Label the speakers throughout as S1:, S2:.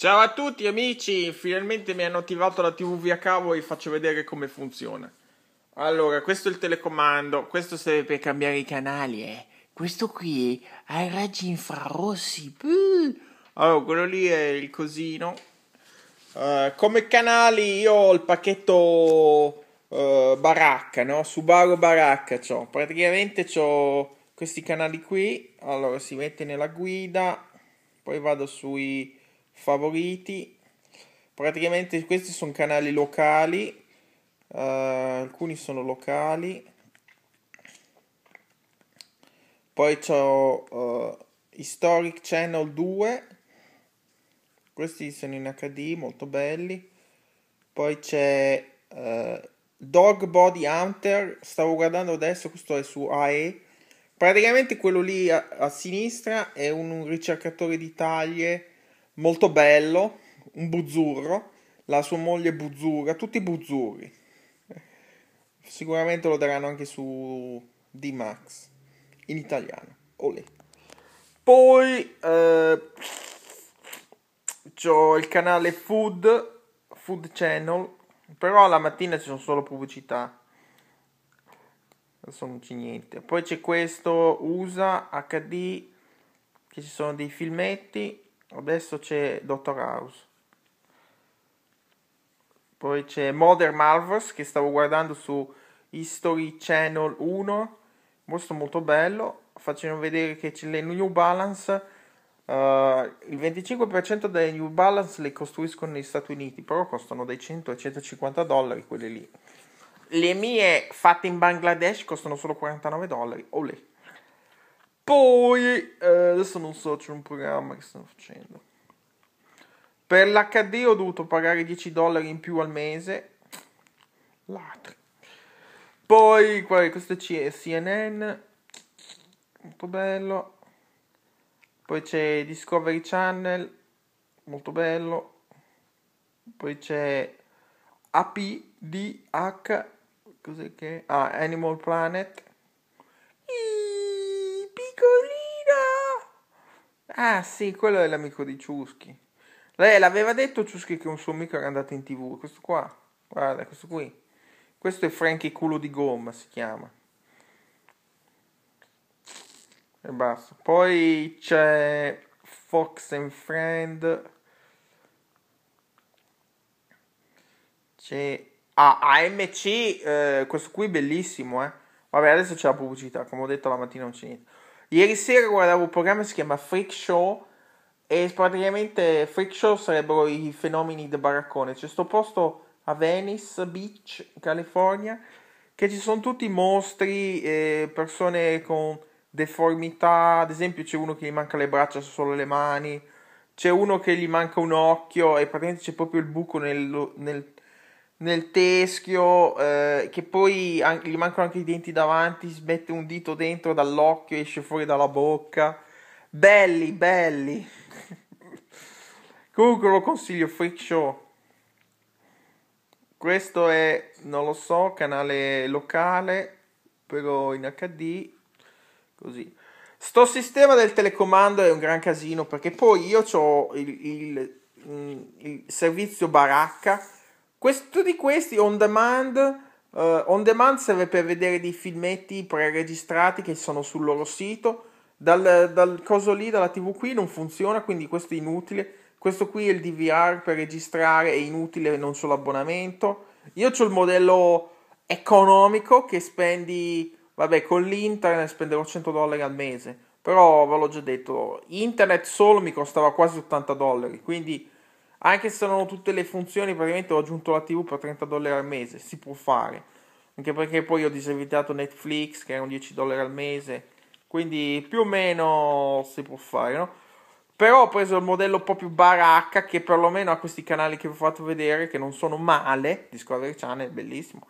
S1: Ciao a tutti amici, finalmente mi hanno attivato la TV via cavo e vi faccio vedere come funziona. Allora, questo è il telecomando, questo serve per cambiare i canali, eh. Questo qui ha i raggi infrarossi. Buh. Allora, oh, quello lì è il cosino. Uh, come canali io ho il pacchetto uh, baracca, no? Subaru baracca c'ho. Praticamente ho questi canali qui. Allora, si mette nella guida, poi vado sui favoriti. Praticamente questi sono canali locali, uh, alcuni sono locali. Poi ho uh, eh, Historic Channel 2, questi sono in HD, molto belli. Poi c'è uh, Dog Body Hunter, stavo guardando adesso, questo è su AE. Praticamente quello lì a, a sinistra è un, un ricercatore di taglie molto bello, un buzzurro, la sua moglie buzzurra, tutti buzzurri. Sicuramente lo daranno anche su D-Max, in italiano. Olè. Poi eh, ho il canale Food, Food Channel, però la mattina ci sono solo pubblicità. Adesso non c'è niente. Poi c'è questo USA HD, che ci sono dei filmetti Adesso c'è Dr. House. Poi c'è Modern Marvels che stavo guardando su History Channel 1. Molto molto bello. Facendo vedere che le New Balance. Uh, il 25% delle New Balance le costruiscono negli Stati Uniti, però costano dai 100 ai 150 dollari quelle lì. Le mie fatte in Bangladesh costano solo 49 dollari. Olè. Poi, eh, adesso non so, c'è un programma che stanno facendo. Per l'HD ho dovuto pagare 10 dollari in più al mese. Latri. Poi, guarda, questo è CNN. Molto bello. Poi c'è Discovery Channel. Molto bello. Poi c'è APDH. Cos'è che? Ah, Animal Planet. Ah sì, quello è l'amico di Ciuschi. Lei l'aveva detto Ciuschi che un suo amico era andato in tv, questo qua, guarda, questo qui. Questo è Frankie culo di gomma, si chiama. E basta. Poi c'è Fox and Friend. C'è ah, AMC, eh, questo qui bellissimo, eh. Vabbè, adesso c'è la pubblicità, come ho detto la mattina non c'è niente. Ieri sera guardavo un programma che si chiama Freak Show e praticamente Freak Show sarebbero i fenomeni del baraccone. C'è questo posto a Venice Beach, California, che ci sono tutti mostri, eh, persone con deformità, ad esempio c'è uno che gli manca le braccia, solo le mani, c'è uno che gli manca un occhio e praticamente c'è proprio il buco nel, nel nel teschio, eh, che poi an- gli mancano anche i denti davanti, si mette un dito dentro dall'occhio, esce fuori dalla bocca. Belli, belli. Comunque lo consiglio, Freak Show. Questo è, non lo so, canale locale, però in HD, così. Sto sistema del telecomando è un gran casino, perché poi io ho il, il, mm, il servizio baracca, questo di questi on demand. Uh, on demand serve per vedere dei filmetti pre-registrati che sono sul loro sito. Dal, dal coso lì, dalla TV qui non funziona, quindi questo è inutile. Questo qui è il DVR per registrare, è inutile, non c'ho l'abbonamento. Io ho il modello economico che spendi, vabbè, con l'internet spendevo 100 dollari al mese. Però ve l'ho già detto, internet solo mi costava quasi 80 dollari, quindi anche se non ho tutte le funzioni, praticamente ho aggiunto la TV per 30 dollari al mese, si può fare. Anche perché poi ho disabilitato Netflix, che erano 10 dollari al mese. Quindi più o meno si può fare, no? Però ho preso il modello proprio baracca che perlomeno ha questi canali che vi ho fatto vedere, che non sono male, Discovery Channel, bellissimo,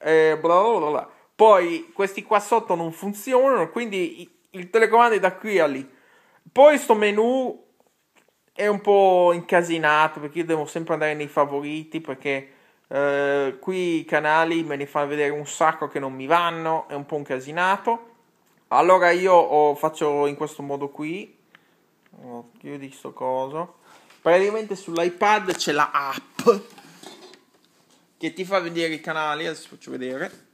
S1: eh? E eh, bla bla bla. Poi questi qua sotto non funzionano, quindi il telecomando è da qui a lì. Poi sto menu è un po' incasinato perché io devo sempre andare nei favoriti perché eh, qui i canali me ne fanno vedere un sacco che non mi vanno, è un po' incasinato. Allora io oh, faccio in questo modo qui, oh, chiudi sto coso. Praticamente sull'iPad c'è la app che ti fa vedere i canali, adesso faccio vedere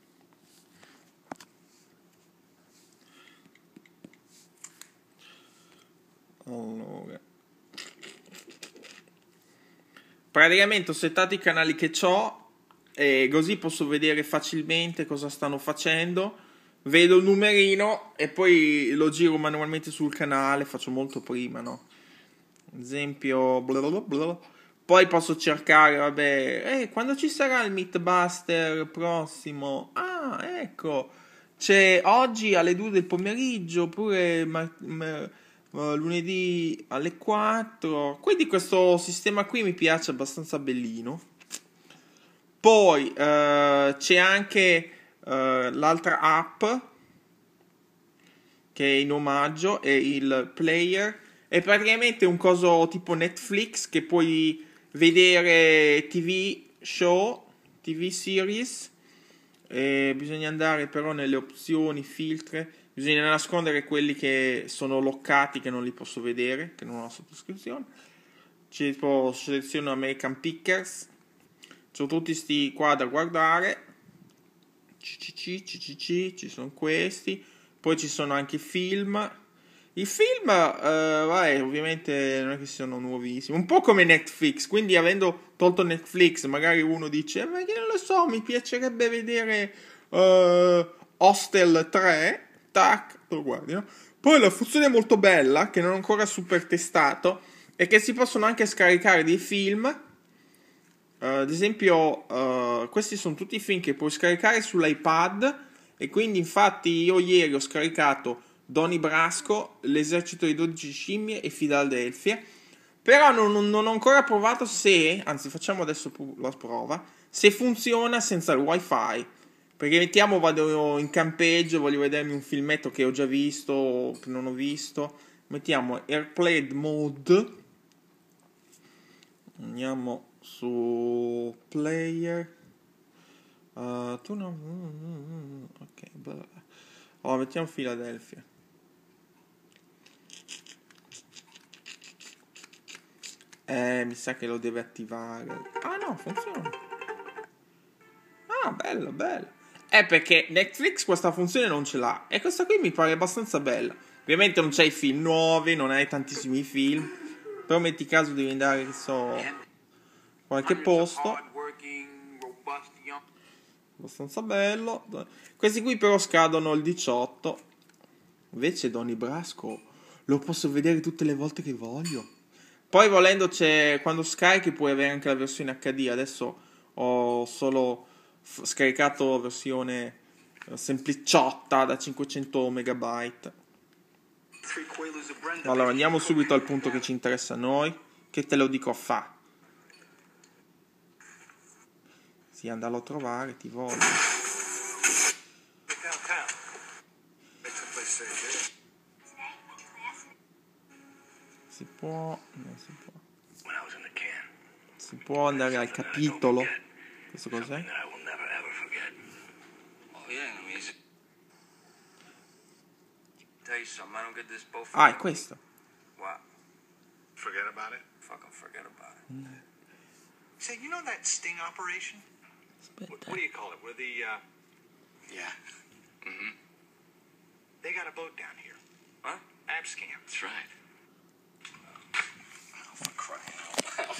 S1: praticamente ho settato i canali che ho e così posso vedere facilmente cosa stanno facendo. Vedo il numerino e poi lo giro manualmente sul canale, faccio molto prima, no? esempio, blablabla. Poi posso cercare, vabbè, eh, quando ci sarà il Meatbuster prossimo? Ah, ecco, c'è oggi alle 2 del pomeriggio, oppure... Ma- ma- eh, lunedì alle 4. Quindi questo sistema qui mi piace abbastanza bellino. Poi eh, c'è anche eh, l'altra app che è in omaggio, è il player. È praticamente un coso tipo Netflix che puoi vedere TV show, TV series. Eh, bisogna andare però nelle opzioni, filtre Bisogna nascondere quelli che sono loccati, che non li posso vedere, che non ho la sottoscrizione. C'è tipo seleziono American Pickers. sono tutti questi qua da guardare. CCC, CCC, ci sono questi. Poi ci sono anche i film. I film, eh, vabbè, ovviamente non è che siano nuovissimi, un po' come Netflix, quindi avendo tolto Netflix, magari uno dice, eh, ma che non lo so, mi piacerebbe vedere eh, Hostel 3, tac, lo guardino. Poi la funzione molto bella, che non ho ancora super testato, è che si possono anche scaricare dei film. Uh, ad esempio, uh, questi sono tutti i film che puoi scaricare sull'iPad. E quindi, infatti, io ieri ho scaricato Donny Brasco, L'esercito di 12 scimmie e Filadelfia. Però non, non, ho ancora provato se, anzi facciamo adesso la prova, se funziona senza il wifi. Perché mettiamo vado in campeggio, voglio vedermi un filmetto che ho già visto o che non ho visto. Mettiamo Airplay Mode. Andiamo su Player. Uh, tu no. Mm, mm, mm, ok, bla Allora, oh, mettiamo Philadelphia. Eh, mi sa che lo deve attivare. Ah no, funziona. Ah, bello, bello è perché Netflix questa funzione non ce l'ha e questa qui mi pare abbastanza bella. Ovviamente non c'hai film nuovi, non hai tantissimi film, però metti caso devi andare, che so, qualche posto. Abbastanza bello. Questi qui però scadono il 18. Invece Donny Brasco lo posso vedere tutte le volte che voglio. Poi volendo c'è quando scarichi puoi avere anche la versione HD. Adesso ho solo scaricato versione eh, sempliciotta da 500 megabyte. Allora andiamo subito al punto che ci interessa a noi, che te lo dico fa. Sì, andalo a trovare, ti voglio. Si può, si può. Si può andare al capitolo. Questo cos'è? good this bow Ah, è questo. What? Forget about it? Fucking forget about it. Mm. Say, you know that sting operation? What, what, do you call it? Where the, uh... Yeah. Mm-hmm. They got a boat down here. huh? Abscam. That's right. Oh, for crying out loud.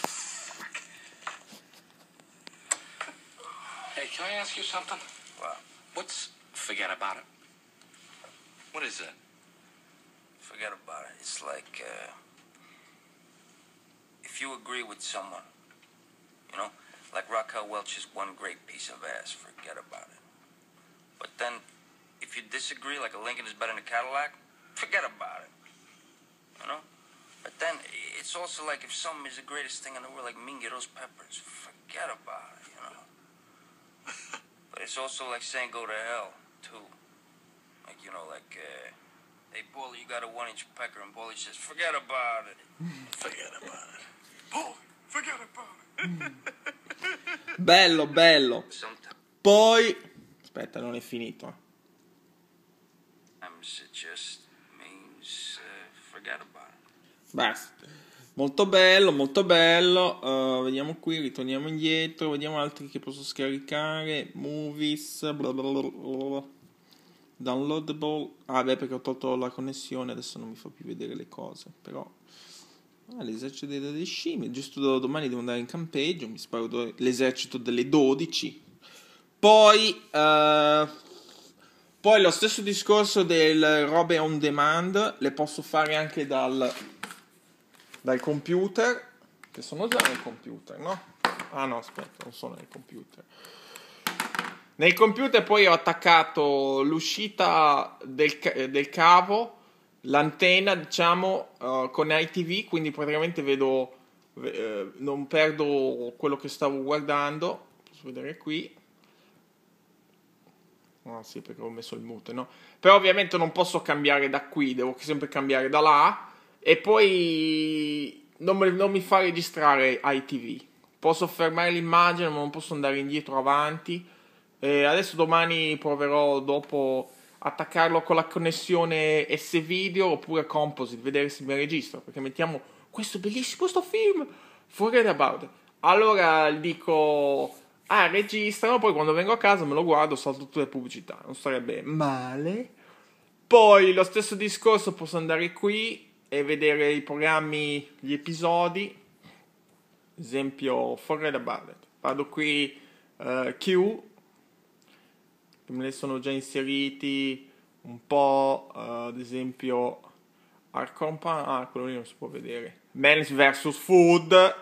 S1: Hey, can I ask you something? What? What's forget about it? What is it? forget about it. It's like uh, if you agree with someone, you know, like Raquel is one great piece of ass, forget about it. But then if you disagree, like a Lincoln is better than a Cadillac, forget about it. You know? But then it's also like if something is the greatest thing in the world, like Mingero's peppers, forget about it, you know? but it's also like saying go to hell, too. Like, you know, like. Uh, Hey, Bully, you got a one inch pecker. And Bully says, Forget about it. Mm. Forget about it. Bully, forget about it. bello, bello. Poi. Aspetta, non è finito. Uh, Basta. Molto bello, molto bello. Uh, vediamo qui, ritorniamo indietro. Vediamo altri che posso scaricare. Movies. Bla bla bla. Downloadable. Ah, beh, perché ho tolto la connessione, adesso non mi fa più vedere le cose. Però. Ah, l'esercito delle scimmie. Giusto domani devo andare in campeggio. Mi sparo do- l'esercito delle 12. Poi. Uh, poi lo stesso discorso del robe on demand. Le posso fare anche dal, dal computer. Che sono già nel computer, no? Ah no, aspetta, non sono nel computer. Nel computer poi ho attaccato l'uscita del, del cavo, l'antenna, diciamo, uh, con ITV, quindi praticamente vedo, eh, non perdo quello che stavo guardando. Posso vedere qui. Ah oh, sì, perché ho messo il mute, no? Però ovviamente non posso cambiare da qui, devo sempre cambiare da là. E poi non, me, non mi fa registrare ITV. Posso fermare l'immagine, ma non posso andare indietro avanti e adesso domani proverò dopo attaccarlo con la connessione S-Video oppure Composite, vedere se mi registra. perché mettiamo questo bellissimo questo film, forget about. It. Allora dico, ah registrano, poi quando vengo a casa me lo guardo, salto tutte le pubblicità, non sarebbe male. Poi lo stesso discorso posso andare qui e vedere i programmi, gli episodi, esempio forget about, it. vado qui uh, Q, me ne sono già inseriti un po', uh, ad esempio, Arcompan, ah, quello lì non si può vedere. Men's vs. Food,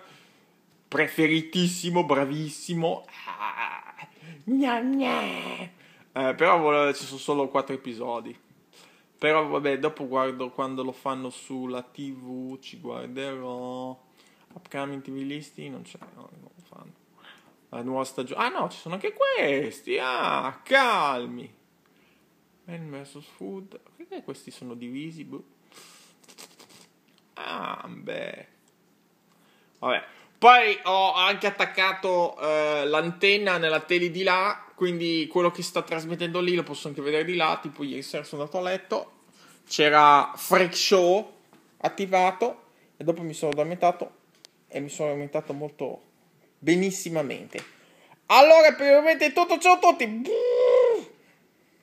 S1: preferitissimo, bravissimo. Ah, gna gna. Eh, però ci sono solo quattro episodi. Però vabbè, dopo guardo quando lo fanno sulla TV, ci guarderò. Upcoming TV listi non c'è. No, no la nuova stagione. Ah no, ci sono anche questi. Ah, calmi. Man vs. Food. Perché questi sono divisi? Boh. Ah, beh. Vabbè. Poi ho anche attaccato eh, l'antenna nella tele di là, quindi quello che sta trasmettendo lì lo posso anche vedere di là, tipo ieri sera sono andato a letto, c'era Freak Show attivato e dopo mi sono addormentato e mi sono addormentato molto benissimamente. Allora, per tutto ciao a tutti.